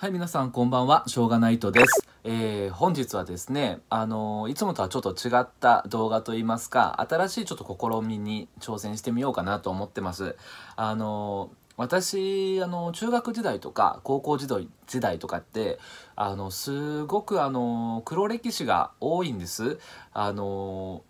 はい皆さんこんばんはしょうがないとです、えー、本日はですねあのー、いつもとはちょっと違った動画といいますか新しいちょっと試みに挑戦してみようかなと思ってますあのー、私あの中学時代とか高校時代とかってあのすごくあの黒歴史が多いんですあの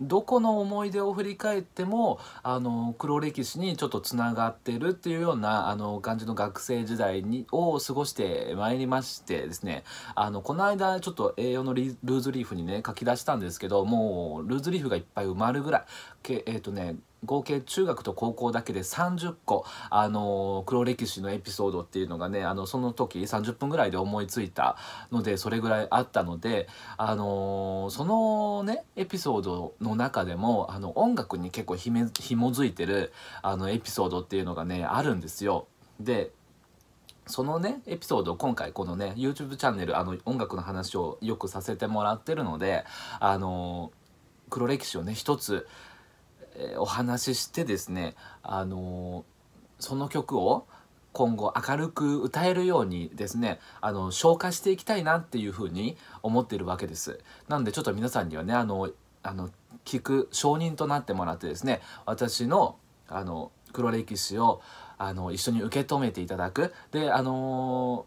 どこの思い出を振り返ってもあの黒歴史にちょっとつながってるっていうようなあの感じの学生時代にを過ごしてまいりましてですねあのこの間ちょっと栄養のルーズリーフにね書き出したんですけどもうルーズリーフがいっぱい埋まるぐらいけえっ、ー、とね合計中学と高校だけで30個、あの黒歴史のエピソードっていうのがねあのその時30分ぐらいで思いついたのでそれぐらいあったので、あのそのねエピソードの中でもあの音楽に結構ひめひもづいてるあのエピソードっていうのがねあるんですよ。でそのねエピソードを今回このね YouTube チャンネルあの音楽の話をよくさせてもらってるのであの黒歴史をね一つえー、お話ししてですね、あのー、その曲を今後明るく歌えるようにですねあの消化していきたいなっていうふうに思っているわけですなんでちょっと皆さんにはねあのあの聞く証人となってもらってですね私のあの黒歴史をあの一緒に受け止めていただくであの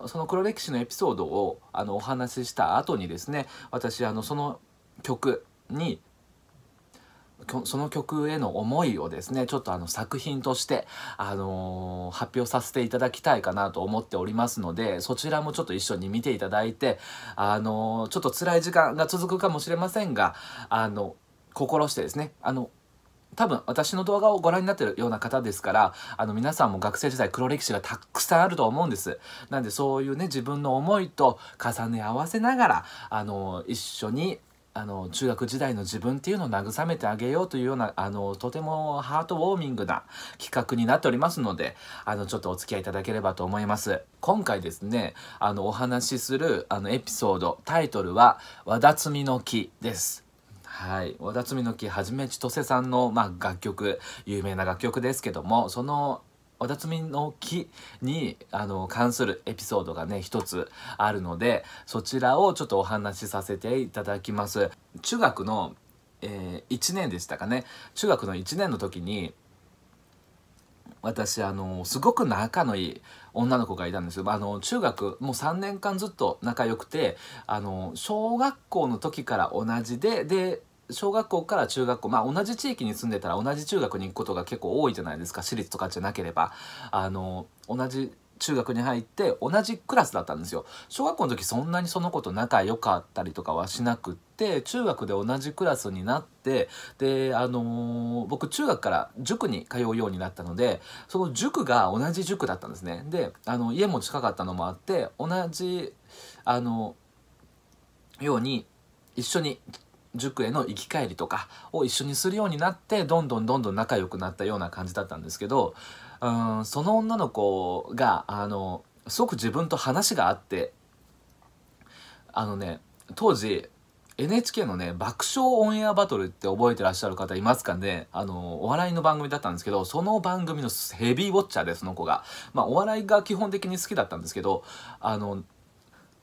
ー、その黒歴史のエピソードをあのお話しした後にですね私あのその曲にその曲への思いをですねちょっとあの作品として、あのー、発表させていただきたいかなと思っておりますのでそちらもちょっと一緒に見ていただいて、あのー、ちょっと辛い時間が続くかもしれませんがあの心してですねあの多分私の動画をご覧になってるような方ですからあの皆さんも学生時代黒歴史がたくさんあると思うんですなんでそういうね自分の思いと重ね合わせながらあの一緒にあの中学時代の自分っていうのを慰めてあげようというようなあのとてもハートウォーミングな企画になっておりますのであのちょっとお付き合いいただければと思います今回ですねあのお話しするあのエピソードタイトルは「わだつみの木」ですはい、和田摘の木はじめ千歳さんの、まあ、楽曲有名な楽曲ですけどもそのおたつみの木にあの関するエピソードがね一つあるのでそちらをちょっとお話しさせていただきます中学の、えー、1年でしたかね中学の1年の時に私あのすごく仲のいい女の子がいたんですよあの中学もう3年間ずっと仲良くてあの小学校の時から同じでで小学校から中学校、まあ、同じ地域に住んでたら同じ中学に行くことが結構多いじゃないですか私立とかじゃなければあの同じ中学に入って同じクラスだったんですよ小学校の時そんなにその子と仲良かったりとかはしなくって中学で同じクラスになってであのー、僕中学から塾に通うようになったのでその塾が同じ塾だったんですねであの家も近かったのもあって同じあのように一緒に塾への行き帰りとかを一緒にするようになってどんどんどんどん仲良くなったような感じだったんですけどうんその女の子があのすごく自分と話があってあのね当時 NHK のね爆笑オンエアバトルって覚えてらっしゃる方いますかねあのお笑いの番組だったんですけどその番組のヘビーウォッチャーでその子がまあお笑いが基本的に好きだったんですけどあの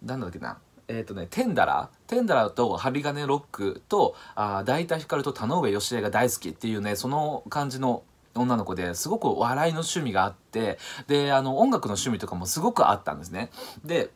なんだっけなえっ、ー、とね、テンダラテンダラと針金ロックと、あ大体光と田上義恵が大好きっていうね、その感じの女の子ですごく笑いの趣味があって、で、あの、音楽の趣味とかもすごくあったんですね。で、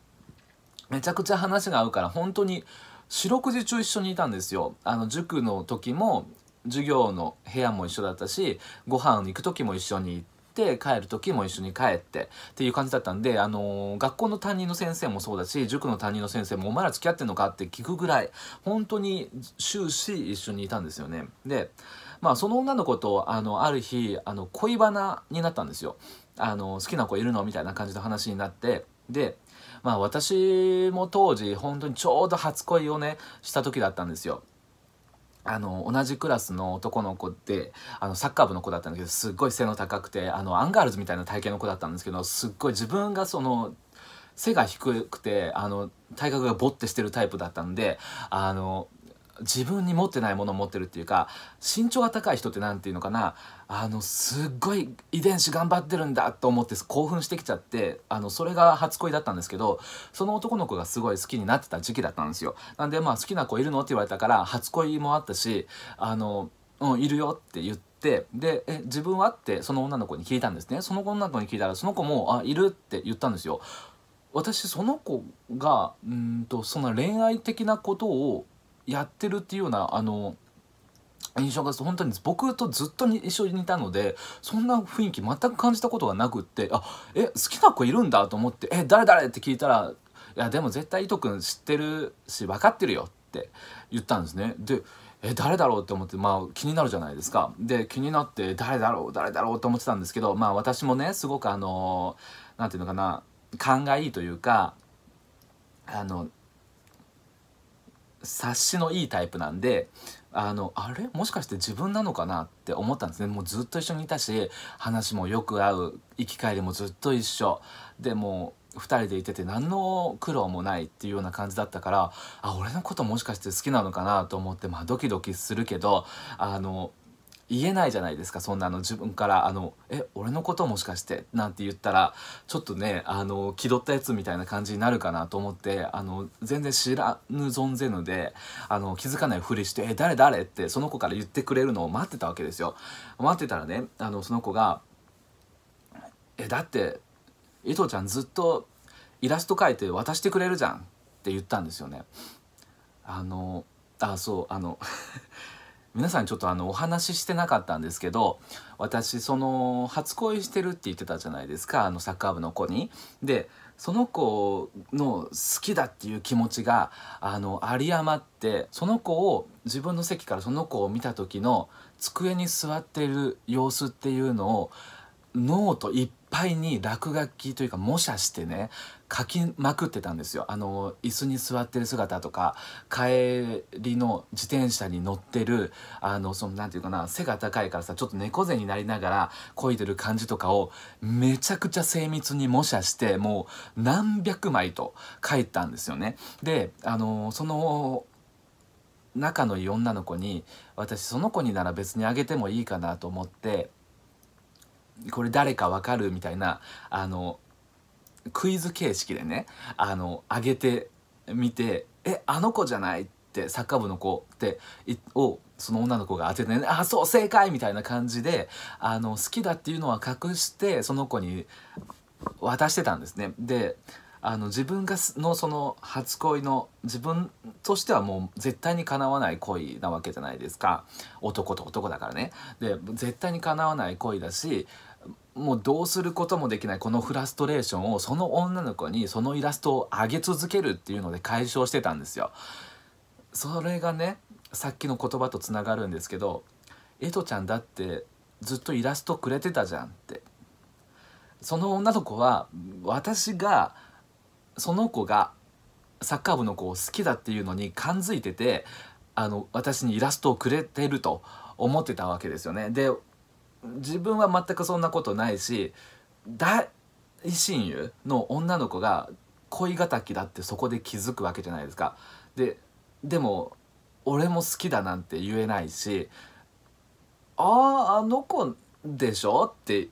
めちゃくちゃ話が合うから、本当に四六時中一緒にいたんですよ。あの、塾の時も、授業の部屋も一緒だったしご飯行く時も一緒に行っって帰る時も一緒に帰ってっていう感じだったんで、あのー、学校の担任の先生もそうだし塾の担任の先生も「お前ら付き合ってんのか?」って聞くぐらい本当に終始一緒にいたんですよね。でまあその女の子とあのある日あの恋バナになったんですよ。あの好きな子いるのみたいな感じの話になってでまあ私も当時本当にちょうど初恋をねした時だったんですよ。あの、同じクラスの男の子って、あの、サッカー部の子だったんだけど、すっごい背の高くて、あの、アンガールズみたいな体型の子だったんですけど、すっごい自分がその、背が低くて、あの、体格がボッてしてるタイプだったんで、あの、自分に持ってないものを持ってるっていうか身長が高い人って何て言うのかなあのすっごい遺伝子頑張ってるんだと思って興奮してきちゃってあのそれが初恋だったんですけどその男の子がすごい好きになってた時期だったんですよなんでまあ好きな子いるのって言われたから初恋もあったしあのうんいるよって言ってでえ自分はってその女の子に聞いたんですねその女の子に聞いたらその子も「あいる」って言ったんですよ私その子がうんとそんな恋愛的なことをやってるっていうようなあの印象が本当に僕とずっと一緒にいたのでそんな雰囲気全く感じたことがなくってあえ好きな子いるんだと思って「え誰誰?」って聞いたら「いやでも絶対伊藤君知ってるし分かってるよ」って言ったんですね。でえ誰だろうって思ってまあ気になるじゃないですかで気になって誰だろう誰だろうと思ってたんですけどまあ私もねすごくあの何て言うのかな勘がいいというかあの察しのいいタイプなんであのあれもしかして自分なのかなって思ったんですねもうずっと一緒にいたし話もよく合う行き帰りもずっと一緒でもう2人でいてて何の苦労もないっていうような感じだったからあ俺のこともしかして好きなのかなと思ってまあドキドキするけどあの言えないじゃないですかそんなの自分からあの「え俺のこともしかして」なんて言ったらちょっとねあの気取ったやつみたいな感じになるかなと思ってあの全然知らぬ存ぜぬであの気づかないふりして「え誰誰?」ってその子から言ってくれるのを待ってたわけですよ。待ってたらねあのその子が「えだって伊藤ちゃんずっとイラスト描いて渡してくれるじゃん」って言ったんですよね。あのあそうあの皆さんちょっとあのお話ししてなかったんですけど私その初恋してるって言ってたじゃないですかあのサッカー部の子に。でその子の好きだっていう気持ちがあの有り余ってその子を自分の席からその子を見た時の机に座ってる様子っていうのをノートいっぱいに落書きというか模写してね書きまくってたんですよあの椅子に座ってる姿とか帰りの自転車に乗ってるあのその何て言うかな背が高いからさちょっと猫背になりながら漕いでる感じとかをめちゃくちゃ精密に模写してもう何百枚と書いたんですよね。であのその仲のいい女の子に私その子になら別にあげてもいいかなと思ってこれ誰かわかるみたいなあのクイズ形式でねあの上げてみて「えあの子じゃない?」ってサッカー部の子ってをその女の子が当ててね「あそう正解!」みたいな感じであの好きだっていうのは隠してその子に渡してたんですね。であの自分がのその初恋の自分としてはもう絶対に叶わない恋なわけじゃないですか男と男だからね。で絶対に叶わない恋だしもうどうすることもできないこのフラストレーションをその女の子にそのイラストを上げ続けるっていうので解消してたんですよ。それがねさっきの言葉とつながるんですけど「エトちゃんだってずっとイラストくれてたじゃん」ってその女の子は私がその子がサッカー部の子を好きだっていうのに感づいててあの私にイラストをくれてると思ってたわけですよね。で自分は全くそんなことないし大親友の女の子が恋敵だってそこで気づくわけじゃないですか。ででも俺も好きだなんて言えないし「あああの子でしょ?」って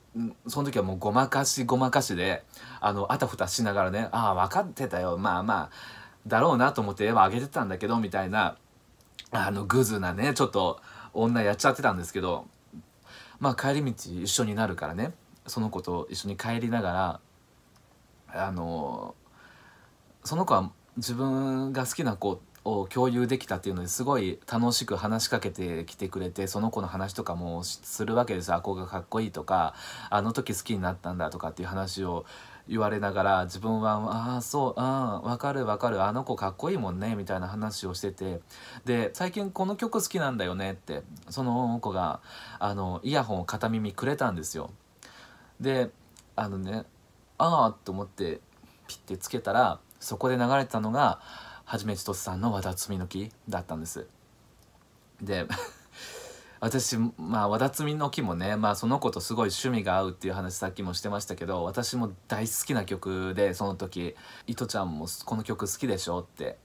その時はもうごまかしごまかしであのあたふたしながらね「ああ分かってたよまあまあだろうな」と思って絵はあげてたんだけどみたいなあのグズなねちょっと女やっちゃってたんですけどまあ帰り道一緒になるからねその子と一緒に帰りながらあのその子は自分が好きな子を共有できたっていうのですごい楽しく話しかけてきてくれてその子の話とかもするわけですあこがかっこいいとかあの時好きになったんだとかっていう話を言われながら自分は「ああそうああ分かる分かるあの子かっこいいもんね」みたいな話をしててで「最近この曲好きなんだよね」ってその子があのイヤホンを片耳くれたんですよ。であのねああと思ってピッてつけたらそこで流れてたのがはじめちとつさんの「和田つみの木」だったんです。で私まあわだ摘みの木もね、まあ、その子とすごい趣味が合うっていう話さっきもしてましたけど私も大好きな曲でその時「いとちゃんもこの曲好きでしょ」って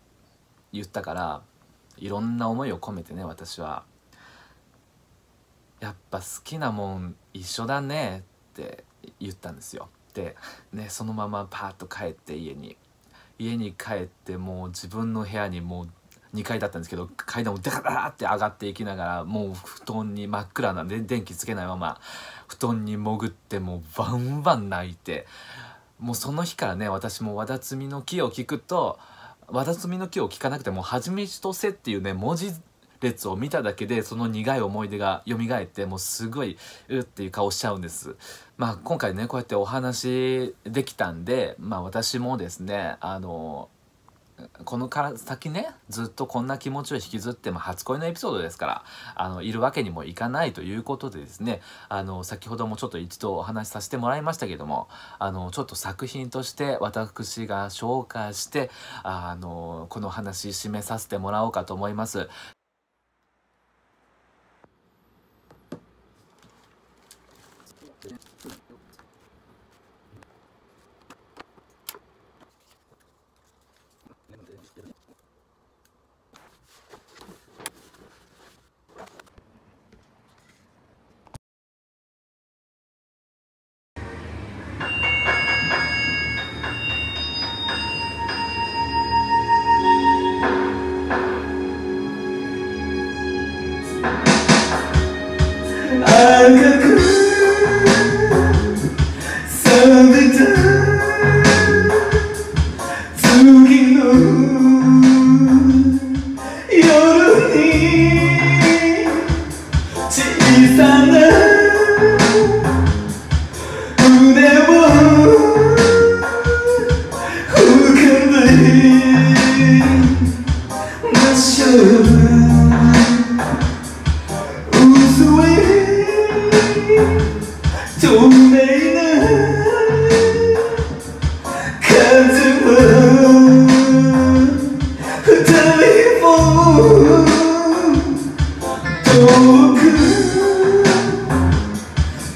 言ったからいろんな思いを込めてね私は「やっぱ好きなもん一緒だね」って言ったんですよ。で、ね、そのままパーッと帰って家に。家に帰ってもう自分の部屋にもう2階だったんですけど階段をダカダって上がっていきながらもう布団に真っ暗なんで電気つけないまま布団に潜ってもうバンバン泣いてもうその日からね私も「わだつみの木」を聞くと「わだつみの木」を聞かなくても「はじめしとせ」っていうね文字列を見ただけでその苦い思い出が蘇ってもうすごいうっていう顔しちゃうんです。まあ今回ねこうやってお話できたんでまあ私もですねあのこのから先ねずっとこんな気持ちを引きずっても初恋のエピソードですからあのいるわけにもいかないということでですねあの先ほどもちょっと一度お話しさせてもらいましたけどもあのちょっと作品として私が紹介してあのこの話締めさせてもらおうかと思います。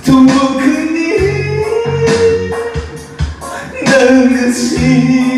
동복은 그 일 나은 것이 그